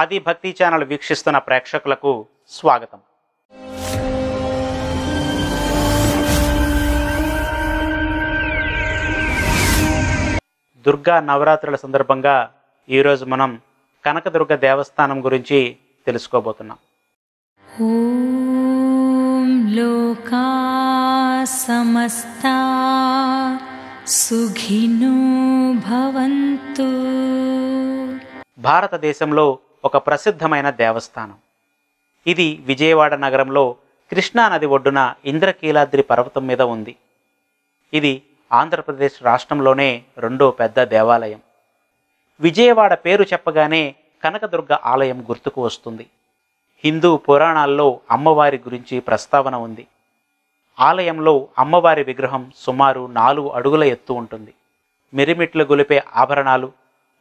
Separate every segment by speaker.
Speaker 1: ఆది భక్తి ఛానల్ వీక్షిస్తున్న ప్రేక్షకులకు స్వాగతం దుర్గా నవరాత్రుల సందర్భంగా ఈరోజు మనం కనకదుర్గ దేవస్థానం గురించి తెలుసుకోబోతున్నాం సమస్త సుఖిను భవంతు భారతదేశంలో ఒక ప్రసిద్ధమైన దేవస్థానం ఇది విజయవాడ నగరంలో కృష్ణానది ఒడ్డున ఇంద్రకీలాద్రి పర్వతం మీద ఉంది ఇది ఆంధ్రప్రదేశ్ రాష్ట్రంలోనే రెండో పెద్ద దేవాలయం విజయవాడ పేరు చెప్పగానే కనకదుర్గ ఆలయం గుర్తుకు వస్తుంది హిందూ పురాణాల్లో అమ్మవారి గురించి ప్రస్తావన ఉంది ఆలయంలో అమ్మవారి విగ్రహం సుమారు నాలుగు అడుగుల ఎత్తు ఉంటుంది మిరిమిట్లు గొలిపే ఆభరణాలు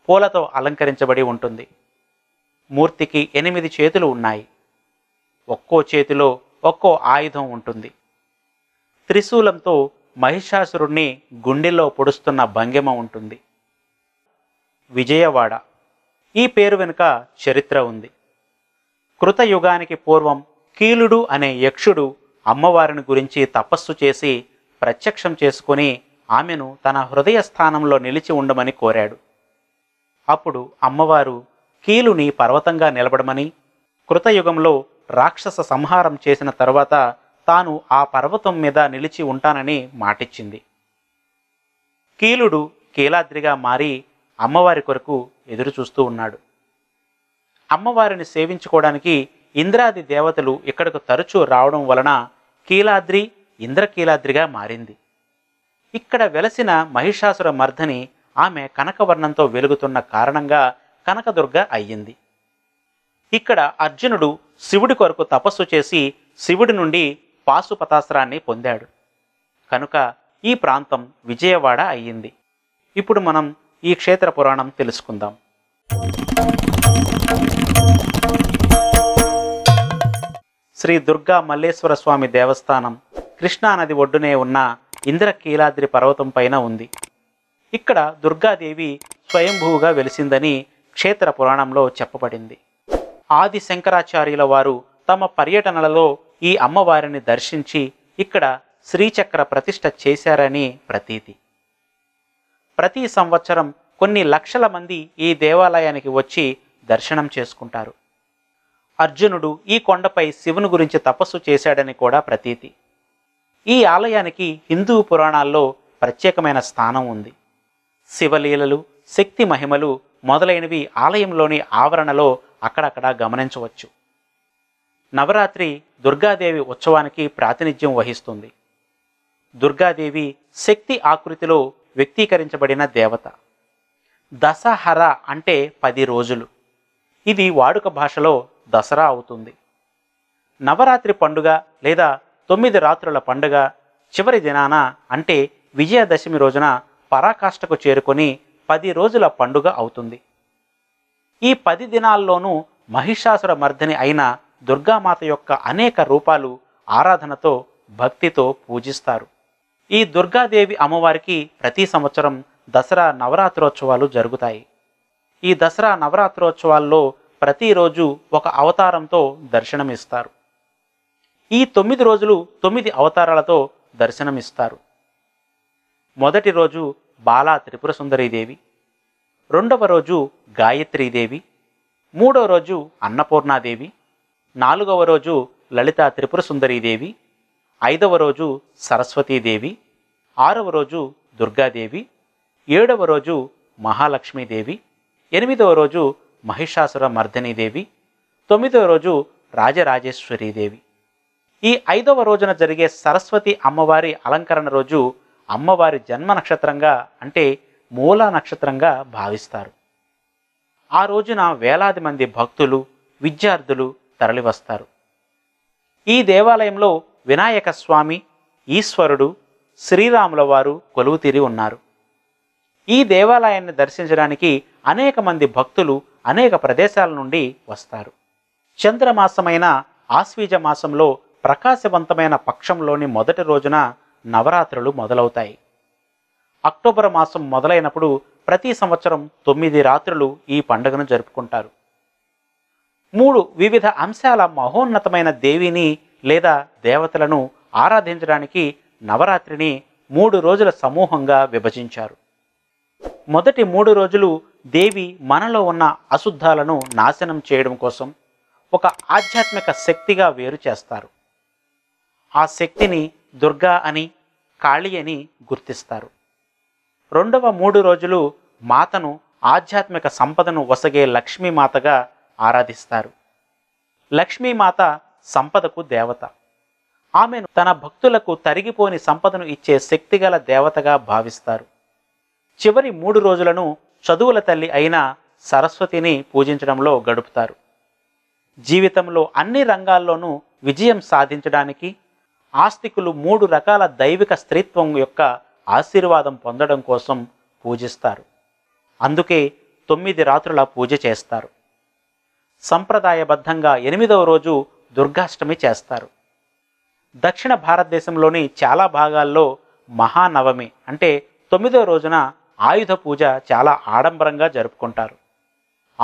Speaker 1: పూలతో అలంకరించబడి ఉంటుంది మూర్తికి ఎనిమిది చేతులు ఉన్నాయి ఒక్కో చేతిలో ఒక్కో ఆయుధం ఉంటుంది త్రిశూలంతో మహిషాసురుణ్ణి గుండెల్లో పొడుస్తున్న భంగిమ ఉంటుంది విజయవాడ ఈ పేరు వెనుక చరిత్ర ఉంది కృతయుగానికి పూర్వం కీలుడు అనే యక్షుడు అమ్మవారిని గురించి తపస్సు చేసి ప్రత్యక్షం చేసుకుని ఆమెను తన హృదయ స్థానంలో నిలిచి ఉండమని కోరాడు అప్పుడు అమ్మవారు కీలుని పర్వతంగా నిలబడమని కృతయుగంలో రాక్షస సంహారం చేసిన తరువాత తాను ఆ పర్వతం మీద నిలిచి ఉంటానని మాటిచ్చింది కీలుడు కీలాద్రిగా మారి అమ్మవారి కొరకు ఎదురుచూస్తూ ఉన్నాడు అమ్మవారిని సేవించుకోవడానికి ఇంద్రాది దేవతలు ఇక్కడకు తరచూ రావడం వలన కీలాద్రి ఇంద్రకీలాద్రిగా మారింది ఇక్కడ వెలసిన మహిషాసుర మర్ధని ఆమె కనకవర్ణంతో వెలుగుతున్న కారణంగా కనకదుర్గ అయ్యింది ఇక్కడ అర్జునుడు శివుడి కొరకు తపస్సు చేసి శివుడి నుండి పాశుపతాస్త్రాన్ని పొందాడు కనుక ఈ ప్రాంతం విజయవాడ అయ్యింది ఇప్పుడు మనం ఈ క్షేత్ర పురాణం తెలుసుకుందాం శ్రీ దుర్గా మల్లేశ్వర స్వామి దేవస్థానం కృష్ణానది ఒడ్డునే ఉన్న ఇంద్రకీలాద్రి పర్వతం పైన ఉంది ఇక్కడ దుర్గాదేవి స్వయంభూగా వెలిసిందని క్షేత్ర పురాణంలో చెప్పబడింది ఆది శంకరాచార్యుల వారు తమ పర్యటనలలో ఈ అమ్మవారిని దర్శించి ఇక్కడ శ్రీచక్ర ప్రతిష్ట చేశారని ప్రతీతి ప్రతి సంవత్సరం కొన్ని లక్షల మంది ఈ దేవాలయానికి వచ్చి దర్శనం చేసుకుంటారు అర్జునుడు ఈ కొండపై శివుని గురించి తపస్సు చేశాడని కూడా ప్రతీతి ఈ ఆలయానికి హిందూ పురాణాల్లో ప్రత్యేకమైన స్థానం ఉంది శివలీలలు శక్తి మహిమలు మొదలైనవి ఆలయంలోని ఆవరణలో అక్కడక్కడ గమనించవచ్చు నవరాత్రి దుర్గాదేవి ఉత్సవానికి ప్రాతినిధ్యం వహిస్తుంది దుర్గాదేవి శక్తి ఆకృతిలో వ్యక్తీకరించబడిన దేవత దసహర అంటే పది రోజులు ఇది వాడుక భాషలో దసరా అవుతుంది నవరాత్రి పండుగ లేదా తొమ్మిది రాత్రుల పండుగ చివరి దినాన అంటే విజయదశమి రోజున పరాకాష్ఠకు చేరుకొని పది రోజుల పండుగ అవుతుంది ఈ పది దినాల్లోనూ మహిషాసుర మర్దిని అయిన దుర్గామాత యొక్క అనేక రూపాలు ఆరాధనతో భక్తితో పూజిస్తారు ఈ దుర్గాదేవి అమ్మవారికి ప్రతి సంవత్సరం దసరా నవరాత్రోత్సవాలు జరుగుతాయి ఈ దసరా నవరాత్రోత్సవాల్లో ప్రతిరోజు ఒక అవతారంతో దర్శనమిస్తారు ఈ తొమ్మిది రోజులు తొమ్మిది అవతారాలతో దర్శనమిస్తారు మొదటి రోజు బాలా త్రిపుర సుందరీదేవి రెండవ రోజు గాయత్రీదేవి మూడవ రోజు అన్నపూర్ణాదేవి నాలుగవ రోజు లలిత త్రిపుర సుందరీదేవి ఐదవ రోజు సరస్వతీదేవి ఆరవ రోజు దుర్గాదేవి ఏడవ రోజు మహాలక్ష్మీదేవి ఎనిమిదవ రోజు మహిషాసుర మర్దినీదేవి తొమ్మిదవ రోజు రాజరాజేశ్వరీదేవి ఈ ఐదవ రోజున జరిగే సరస్వతి అమ్మవారి అలంకరణ రోజు అమ్మవారి జన్మ నక్షత్రంగా అంటే మూల నక్షత్రంగా భావిస్తారు ఆ రోజున వేలాది మంది భక్తులు విద్యార్థులు తరలివస్తారు ఈ దేవాలయంలో వినాయక స్వామి ఈశ్వరుడు శ్రీరాముల వారు కొలువుతీరి ఉన్నారు ఈ దేవాలయాన్ని దర్శించడానికి అనేక మంది భక్తులు అనేక ప్రదేశాల నుండి వస్తారు చంద్రమాసమైన ఆశ్వీజ మాసంలో ప్రకాశవంతమైన పక్షంలోని మొదటి రోజున నవరాత్రులు మొదలవుతాయి అక్టోబర్ మాసం మొదలైనప్పుడు ప్రతి సంవత్సరం తొమ్మిది రాత్రులు ఈ పండుగను జరుపుకుంటారు మూడు వివిధ అంశాల మహోన్నతమైన దేవిని లేదా దేవతలను ఆరాధించడానికి నవరాత్రిని మూడు రోజుల సమూహంగా విభజించారు మొదటి మూడు రోజులు దేవి మనలో ఉన్న అశుద్ధాలను నాశనం చేయడం కోసం ఒక ఆధ్యాత్మిక శక్తిగా వేరు చేస్తారు ఆ శక్తిని దుర్గా అని కాళీ అని గుర్తిస్తారు రెండవ మూడు రోజులు మాతను ఆధ్యాత్మిక సంపదను వసగే లక్ష్మీమాతగా ఆరాధిస్తారు లక్ష్మీమాత సంపదకు దేవత ఆమెను తన భక్తులకు తరిగిపోని సంపదను ఇచ్చే శక్తిగల దేవతగా భావిస్తారు చివరి మూడు రోజులను చదువుల తల్లి అయిన సరస్వతిని పూజించడంలో గడుపుతారు జీవితంలో అన్ని రంగాల్లోనూ విజయం సాధించడానికి ఆస్తికులు మూడు రకాల దైవిక స్త్రీత్వం యొక్క ఆశీర్వాదం పొందడం కోసం పూజిస్తారు అందుకే తొమ్మిది రాత్రుల పూజ చేస్తారు సంప్రదాయబద్ధంగా ఎనిమిదవ రోజు దుర్గాష్టమి చేస్తారు దక్షిణ భారతదేశంలోని చాలా భాగాల్లో మహానవమి అంటే తొమ్మిదవ రోజున ఆయుధ పూజ చాలా ఆడంబరంగా జరుపుకుంటారు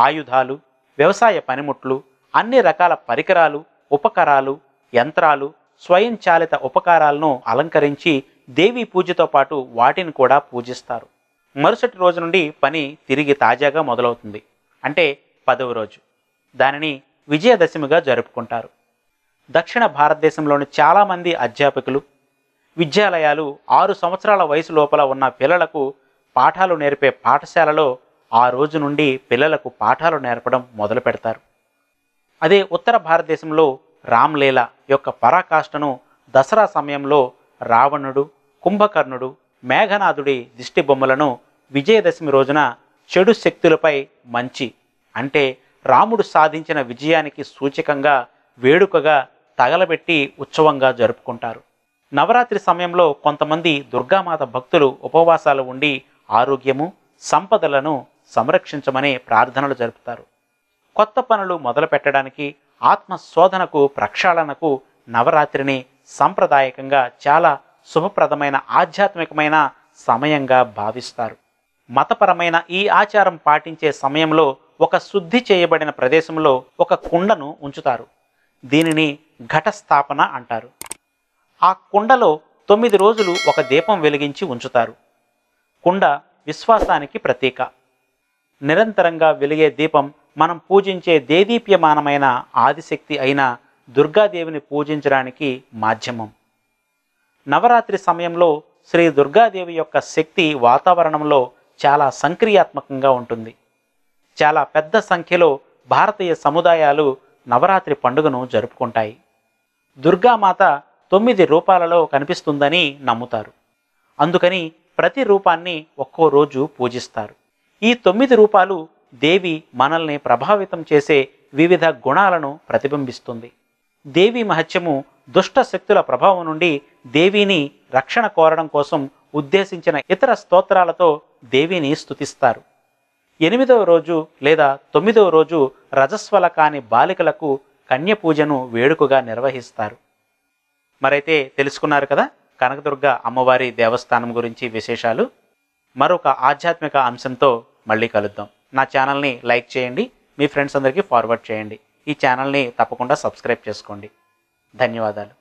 Speaker 1: ఆయుధాలు వ్యవసాయ పనిముట్లు అన్ని రకాల పరికరాలు ఉపకరాలు యంత్రాలు స్వయంచాలిత ఉపకారాలను అలంకరించి దేవి పూజతో పాటు వాటిని కూడా పూజిస్తారు మరుసటి రోజు నుండి పని తిరిగి తాజాగా మొదలవుతుంది అంటే పదవ రోజు దానిని విజయదశమిగా జరుపుకుంటారు దక్షిణ భారతదేశంలోని చాలామంది అధ్యాపకులు విద్యాలయాలు ఆరు సంవత్సరాల వయసు లోపల ఉన్న పిల్లలకు పాఠాలు నేర్పే పాఠశాలలో ఆ రోజు నుండి పిల్లలకు పాఠాలు నేర్పడం మొదలు పెడతారు అదే ఉత్తర భారతదేశంలో రామ్లీల యొక్క పరాకాష్ఠను దసరా సమయంలో రావణుడు కుంభకర్ణుడు మేఘనాథుడి దిష్టి బొమ్మలను విజయదశమి రోజున చెడు శక్తులపై మంచి అంటే రాముడు సాధించిన విజయానికి సూచకంగా వేడుకగా తగలబెట్టి ఉత్సవంగా జరుపుకుంటారు నవరాత్రి సమయంలో కొంతమంది దుర్గామాత భక్తులు ఉపవాసాలు ఉండి ఆరోగ్యము సంపదలను సంరక్షించమనే ప్రార్థనలు జరుపుతారు కొత్త పనులు మొదలు పెట్టడానికి ఆత్మశోధనకు ప్రక్షాళనకు నవరాత్రిని సాంప్రదాయకంగా చాలా శుభప్రదమైన ఆధ్యాత్మికమైన సమయంగా భావిస్తారు మతపరమైన ఈ ఆచారం పాటించే సమయంలో ఒక శుద్ధి చేయబడిన ప్రదేశంలో ఒక కుండను ఉంచుతారు దీనిని ఘటస్థాపన అంటారు ఆ కుండలో తొమ్మిది రోజులు ఒక దీపం వెలిగించి ఉంచుతారు కుండ విశ్వాసానికి ప్రతీక నిరంతరంగా వెలిగే దీపం మనం పూజించే దేదీప్యమానమైన ఆదిశక్తి అయిన దుర్గాదేవిని పూజించడానికి మాధ్యమం నవరాత్రి సమయంలో శ్రీ దుర్గాదేవి యొక్క శక్తి వాతావరణంలో చాలా సంక్రియాత్మకంగా ఉంటుంది చాలా పెద్ద సంఖ్యలో భారతీయ సముదాయాలు నవరాత్రి పండుగను జరుపుకుంటాయి దుర్గామాత తొమ్మిది రూపాలలో కనిపిస్తుందని నమ్ముతారు అందుకని ప్రతి రూపాన్ని ఒక్కో రోజు పూజిస్తారు ఈ తొమ్మిది రూపాలు దేవి మనల్ని ప్రభావితం చేసే వివిధ గుణాలను ప్రతిబింబిస్తుంది దేవి మహత్యము దుష్ట శక్తుల ప్రభావం నుండి దేవిని రక్షణ కోరడం కోసం ఉద్దేశించిన ఇతర స్తోత్రాలతో దేవిని స్థుతిస్తారు ఎనిమిదవ రోజు లేదా తొమ్మిదవ రోజు రజస్వల కాని బాలికలకు కన్య పూజను వేడుకగా నిర్వహిస్తారు మరైతే తెలుసుకున్నారు కదా కనకదుర్గ అమ్మవారి దేవస్థానం గురించి విశేషాలు మరొక ఆధ్యాత్మిక అంశంతో మళ్ళీ కలుద్దాం నా ఛానల్ని లైక్ చేయండి మీ ఫ్రెండ్స్ అందరికీ ఫార్వర్డ్ చేయండి ఈ ఛానల్ని తప్పకుండా సబ్స్క్రైబ్ చేసుకోండి ధన్యవాదాలు